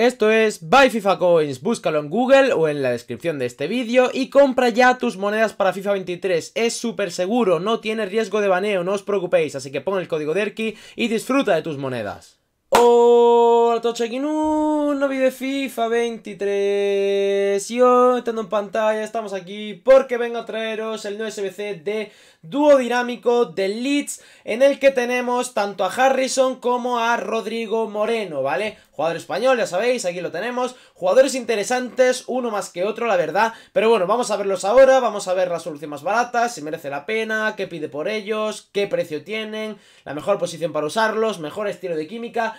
Esto es Buy FIFA Coins, búscalo en Google o en la descripción de este vídeo y compra ya tus monedas para FIFA 23. Es súper seguro, no tiene riesgo de baneo, no os preocupéis, así que pon el código DERKI y disfruta de tus monedas. Hola a todos, aquí en de FIFA 23 Y hoy, estando en pantalla, estamos aquí porque vengo a traeros el nuevo SBC de dúo dinámico de Leeds En el que tenemos tanto a Harrison como a Rodrigo Moreno, ¿vale? Jugador español, ya sabéis, aquí lo tenemos Jugadores interesantes, uno más que otro, la verdad Pero bueno, vamos a verlos ahora, vamos a ver la solución más barata Si merece la pena, qué pide por ellos, qué precio tienen La mejor posición para usarlos, mejor estilo de química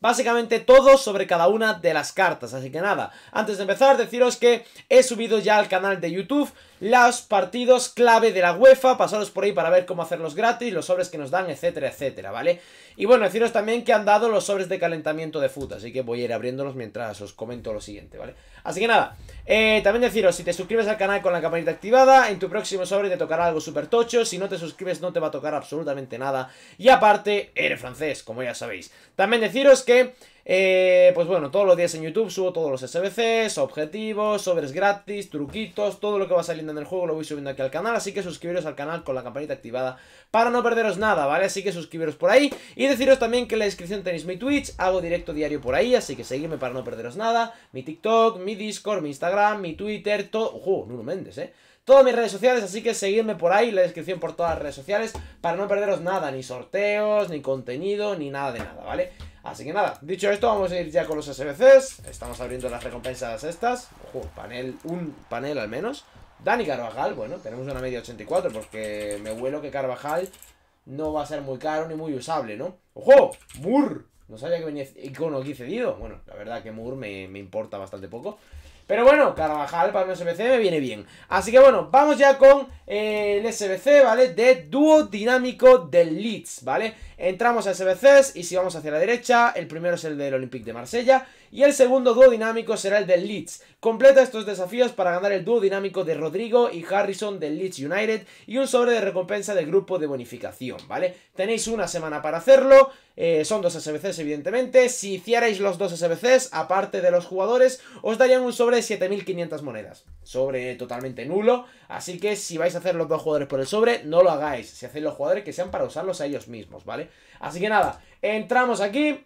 básicamente todo sobre cada una de las cartas. Así que nada, antes de empezar deciros que he subido ya al canal de YouTube los partidos clave de la UEFA, pasaros por ahí para ver cómo hacerlos gratis, los sobres que nos dan, etcétera, etcétera, ¿vale? Y bueno, deciros también que han dado los sobres de calentamiento de fútbol, así que voy a ir abriéndolos mientras os comento lo siguiente, ¿vale? Así que nada, eh, también deciros, si te suscribes al canal con la campanita activada, en tu próximo sobre te tocará algo súper tocho, si no te suscribes no te va a tocar absolutamente nada, y aparte, eres francés, como ya sabéis. También deciros que... Eh, pues bueno, todos los días en YouTube subo todos los SBCs, objetivos, sobres gratis, truquitos, todo lo que va saliendo en el juego lo voy subiendo aquí al canal, así que suscribiros al canal con la campanita activada para no perderos nada, ¿vale? Así que suscribiros por ahí y deciros también que en la descripción tenéis mi Twitch, hago directo diario por ahí, así que seguidme para no perderos nada, mi TikTok, mi Discord, mi Instagram, mi Twitter, todo... ¡Juego! Nuno Méndez, ¿eh? todas mis redes sociales, así que seguidme por ahí, la descripción por todas las redes sociales, para no perderos nada, ni sorteos, ni contenido, ni nada de nada, ¿vale? Así que nada, dicho esto, vamos a ir ya con los SBCs. Estamos abriendo las recompensas estas. Ojo, panel, un panel al menos. Dani Carvajal, bueno, tenemos una media 84 porque me vuelo que Carvajal no va a ser muy caro ni muy usable, ¿no? ¡Ojo! ¡Mur! No sabía que venía icono aquí cedido. Bueno, la verdad que Mur me, me importa bastante poco. Pero bueno, Carvajal para un SBC me viene bien. Así que bueno, vamos ya con eh, el SBC, ¿vale? De dúo dinámico del Leeds, ¿vale? Entramos a SBCs y si vamos hacia la derecha, el primero es el del Olympique de Marsella y el segundo dúo dinámico será el del Leeds. Completa estos desafíos para ganar el dúo dinámico de Rodrigo y Harrison del Leeds United y un sobre de recompensa del grupo de bonificación, ¿vale? Tenéis una semana para hacerlo, eh, son dos SBCs evidentemente, si hicierais los dos SBCs, aparte de los jugadores, os darían un sobre de 7500 monedas. Sobre totalmente nulo, así que si vais a hacer los dos jugadores por el sobre, no lo hagáis. Si hacéis los jugadores, que sean para usarlos a ellos mismos, ¿vale? Así que nada, entramos aquí.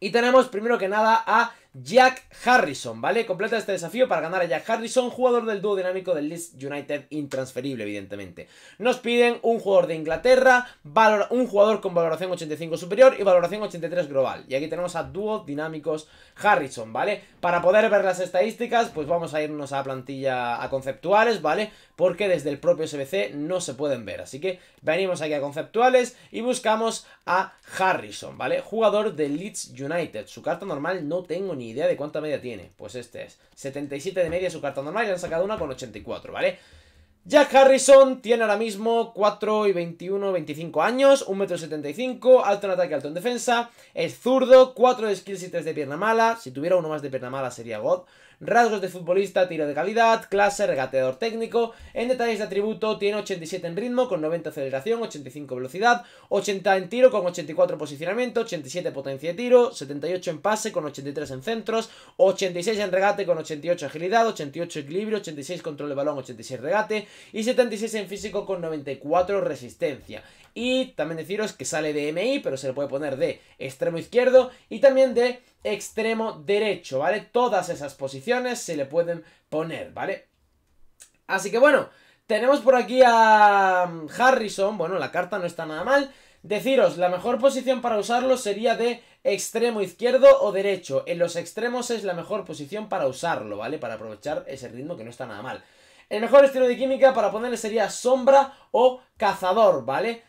Y tenemos primero que nada a Jack Harrison, ¿vale? Completa este desafío para ganar a Jack Harrison, jugador del dúo dinámico del Leeds United, intransferible, evidentemente. Nos piden un jugador de Inglaterra, valor, un jugador con valoración 85 superior y valoración 83 global. Y aquí tenemos a dúo dinámicos Harrison, ¿vale? Para poder ver las estadísticas, pues vamos a irnos a plantilla a conceptuales, ¿vale? porque desde el propio SBC no se pueden ver. Así que venimos aquí a conceptuales y buscamos a Harrison, ¿vale? Jugador de Leeds United. Su carta normal no tengo ni idea de cuánta media tiene. Pues este es. 77 de media su carta normal y han sacado una con 84, ¿vale? Jack Harrison tiene ahora mismo 4 y 21, 25 años, 1,75m, alto en ataque, alto en defensa, es zurdo, 4 de skills y 3 de pierna mala, si tuviera uno más de pierna mala sería God, rasgos de futbolista, tiro de calidad, clase, regateador técnico. En detalles de atributo tiene 87 en ritmo con 90 aceleración, 85 velocidad, 80 en tiro con 84 posicionamiento, 87 potencia de tiro, 78 en pase con 83 en centros, 86 en regate con 88 agilidad, 88 equilibrio, 86 control de balón, 86 regate y 76 en físico con 94 resistencia. Y también deciros que sale de MI, pero se le puede poner de extremo izquierdo y también de extremo derecho, ¿vale? Todas esas posiciones se le pueden poner, ¿vale? Así que bueno, tenemos por aquí a mm, Harrison, bueno, la carta no está nada mal. Deciros, la mejor posición para usarlo sería de extremo izquierdo o derecho. En los extremos es la mejor posición para usarlo, ¿vale? Para aprovechar ese ritmo que no está nada mal. El mejor estilo de química para ponerle sería sombra o cazador, ¿vale?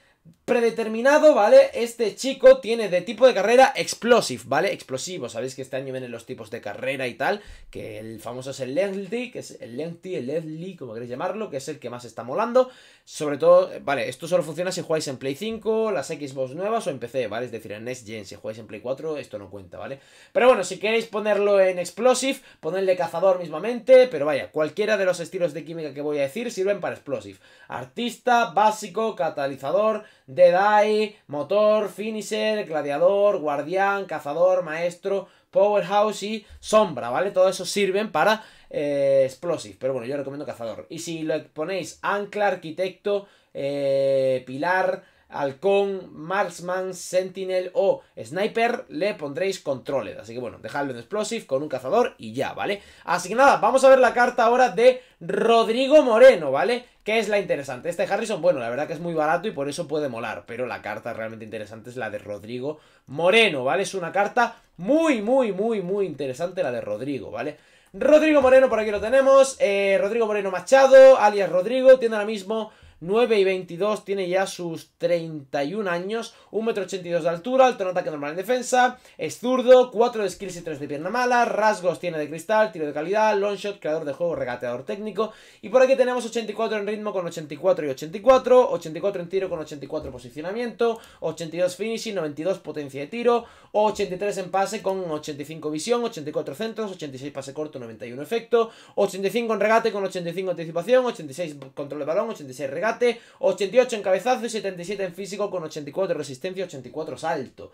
predeterminado, ¿vale? Este chico tiene de tipo de carrera explosive, ¿vale? Explosivo, sabéis que este año vienen los tipos de carrera y tal, que el famoso es el lengthy, que es el lengthy, el lengthy, como queréis llamarlo, que es el que más está molando, sobre todo, vale, esto solo funciona si jugáis en Play 5, las Xbox nuevas o en PC, ¿vale? Es decir, en Next Gen, si jugáis en Play 4, esto no cuenta, ¿vale? Pero bueno, si queréis ponerlo en explosive, ponerle cazador mismamente, pero vaya, cualquiera de los estilos de química que voy a decir sirven para explosive. Artista, básico, catalizador Dead Eye, Motor, Finisher, Gladiador, Guardián, Cazador, Maestro, Powerhouse y Sombra, ¿vale? Todo eso sirven para eh, Explosive, pero bueno, yo recomiendo Cazador. Y si lo ponéis Ancla, Arquitecto, eh, Pilar halcón, marksman, sentinel o sniper, le pondréis Controlled. Así que bueno, dejadlo en explosive con un cazador y ya, ¿vale? Así que nada, vamos a ver la carta ahora de Rodrigo Moreno, ¿vale? Que es la interesante? Este Harrison, bueno, la verdad que es muy barato y por eso puede molar, pero la carta realmente interesante es la de Rodrigo Moreno, ¿vale? Es una carta muy, muy, muy, muy interesante la de Rodrigo, ¿vale? Rodrigo Moreno, por aquí lo tenemos, eh, Rodrigo Moreno Machado, alias Rodrigo, tiene ahora mismo 9 y 22, tiene ya sus 31 años, 1,82m de altura, alto en ataque normal en defensa, es zurdo, 4 de skills y 3 de pierna mala, rasgos tiene de cristal, tiro de calidad, long shot, creador de juego, regateador técnico, y por aquí tenemos 84 en ritmo con 84 y 84, 84 en tiro con 84 posicionamiento, 82 finishing, 92 potencia de tiro, 83 en pase con 85 visión, 84 centros, 86 pase corto, 91 efecto, 85 en regate con 85 anticipación, 86 control de balón, 86 regate, 88 en cabezazo y 77 en físico con 84 resistencia resistencia, 84 salto.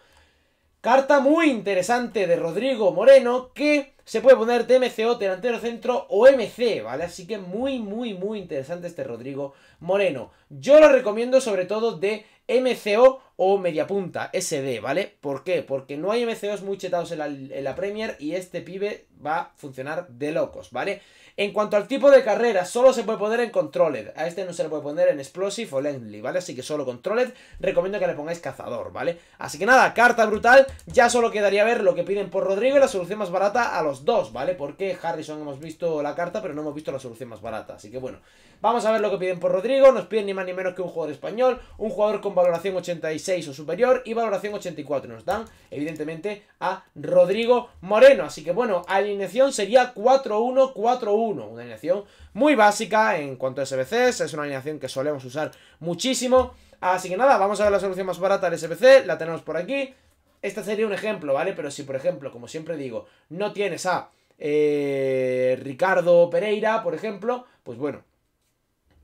Carta muy interesante de Rodrigo Moreno que se puede poner de MCO, delantero centro o MC, ¿vale? Así que muy, muy, muy interesante este Rodrigo Moreno. Yo lo recomiendo sobre todo de MCO o media punta, SD, ¿vale? ¿Por qué? Porque no hay MCOs muy chetados en la, Premier y este pibe va a funcionar de locos, ¿vale? En cuanto al tipo de carrera, solo se puede poner en Controlled, A este no se le puede poner en Explosive o Lendly, ¿vale? Así que solo Controlled Recomiendo que le pongáis Cazador, ¿vale? Así que nada, carta brutal. Ya solo quedaría ver lo que piden por Rodrigo y la solución más barata a los dos, ¿vale? Porque Harrison hemos visto la carta, pero no hemos visto la solución más barata. Así que bueno, vamos a ver lo que piden por Rodrigo. Nos piden ni más ni menos que un jugador español, un jugador con valoración 86 o superior y valoración 84. Nos dan, evidentemente, a Rodrigo Moreno. Así que bueno, alineación sería 4-1-4-1. Una alineación muy básica en cuanto a SBCs. Es una alineación que solemos usar muchísimo. Así que nada, vamos a ver la solución más barata del SBC. La tenemos por aquí. Este sería un ejemplo, ¿vale? Pero si, por ejemplo, como siempre digo, no tienes a eh, Ricardo Pereira, por ejemplo, pues bueno,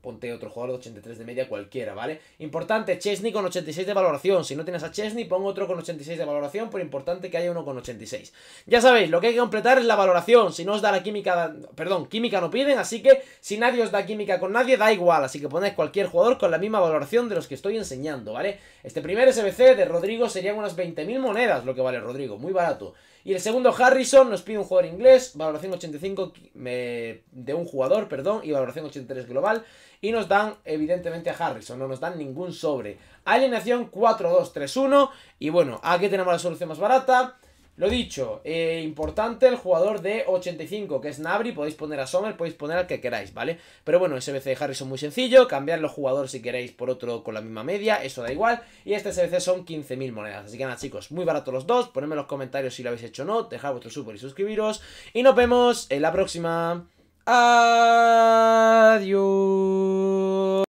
ponte otro jugador de 83 de media cualquiera, ¿vale? Importante, Chesney con 86 de valoración. Si no tienes a Chesney, pon otro con 86 de valoración, pero importante que haya uno con 86. Ya sabéis, lo que hay que completar es la valoración. Si no os da la química, perdón, química no piden, así que si nadie os da química con nadie, da igual. Así que ponéis cualquier jugador con la misma valoración de los que estoy enseñando, ¿vale? Este primer SBC de Rodrigo serían unas 20.000 monedas lo que vale Rodrigo, muy barato. Y el segundo, Harrison, nos pide un jugador inglés, valoración 85 de un jugador, perdón, y valoración 83 global. Y nos dan, evidentemente, a Harrison, no nos dan ningún sobre. Alienación, 4-2-3-1. Y bueno, aquí tenemos la solución más barata. Lo dicho, eh, importante el jugador de 85, que es Nabri, podéis poner a Sommer, podéis poner al que queráis, ¿vale? Pero bueno, SBC Harrison muy sencillo, cambiar los jugadores si queréis por otro con la misma media, eso da igual, y este SBC son 15.000 monedas, así que nada chicos, muy barato los dos, ponedme en los comentarios si lo habéis hecho o no, dejad vuestro super y suscribiros, y nos vemos en la próxima. Adiós.